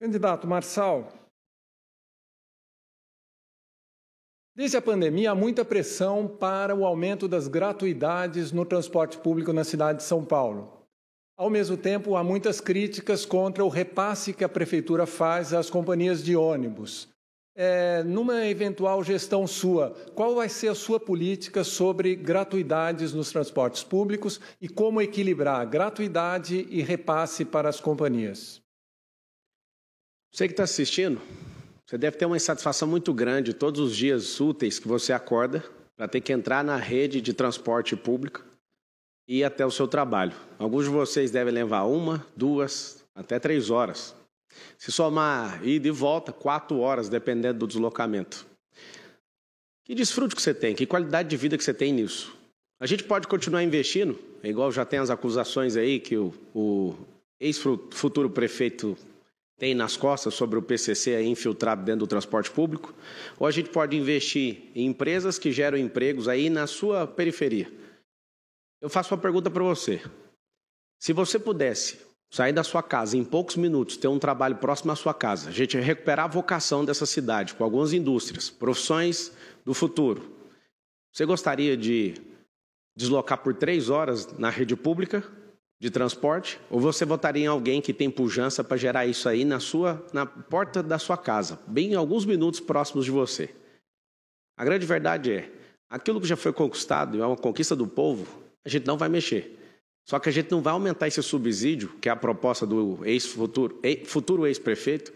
Candidato Marçal, desde a pandemia há muita pressão para o aumento das gratuidades no transporte público na cidade de São Paulo. Ao mesmo tempo, há muitas críticas contra o repasse que a prefeitura faz às companhias de ônibus. É, numa eventual gestão sua, qual vai ser a sua política sobre gratuidades nos transportes públicos e como equilibrar gratuidade e repasse para as companhias? Você que está assistindo, você deve ter uma insatisfação muito grande todos os dias úteis que você acorda para ter que entrar na rede de transporte público e ir até o seu trabalho. Alguns de vocês devem levar uma, duas, até três horas. Se somar ida e volta, quatro horas, dependendo do deslocamento. Que desfrute que você tem, que qualidade de vida que você tem nisso. A gente pode continuar investindo, é igual já tem as acusações aí que o, o ex-futuro prefeito tem nas costas sobre o PCC é infiltrado dentro do transporte público, ou a gente pode investir em empresas que geram empregos aí na sua periferia. Eu faço uma pergunta para você. Se você pudesse sair da sua casa em poucos minutos, ter um trabalho próximo à sua casa, a gente recuperar a vocação dessa cidade com algumas indústrias, profissões do futuro, você gostaria de deslocar por três horas na rede pública de transporte? Ou você votaria em alguém que tem pujança para gerar isso aí na sua na porta da sua casa, bem em alguns minutos próximos de você? A grande verdade é, aquilo que já foi conquistado, é uma conquista do povo, a gente não vai mexer. Só que a gente não vai aumentar esse subsídio, que é a proposta do ex futuro, futuro ex-prefeito,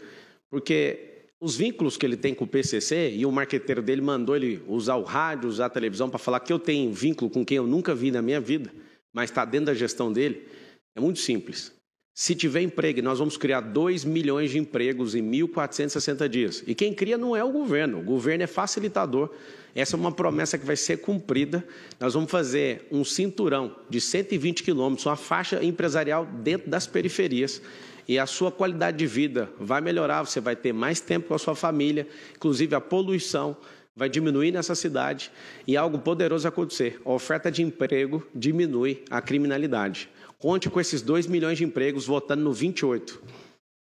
porque os vínculos que ele tem com o PCC e o marqueteiro dele mandou ele usar o rádio, usar a televisão para falar que eu tenho vínculo com quem eu nunca vi na minha vida mas está dentro da gestão dele, é muito simples. Se tiver emprego, nós vamos criar 2 milhões de empregos em 1.460 dias. E quem cria não é o governo, o governo é facilitador. Essa é uma promessa que vai ser cumprida. Nós vamos fazer um cinturão de 120 quilômetros, uma faixa empresarial dentro das periferias. E a sua qualidade de vida vai melhorar, você vai ter mais tempo com a sua família, inclusive a poluição vai diminuir nessa cidade e algo poderoso acontecer. A oferta de emprego diminui a criminalidade. Conte com esses 2 milhões de empregos votando no 28.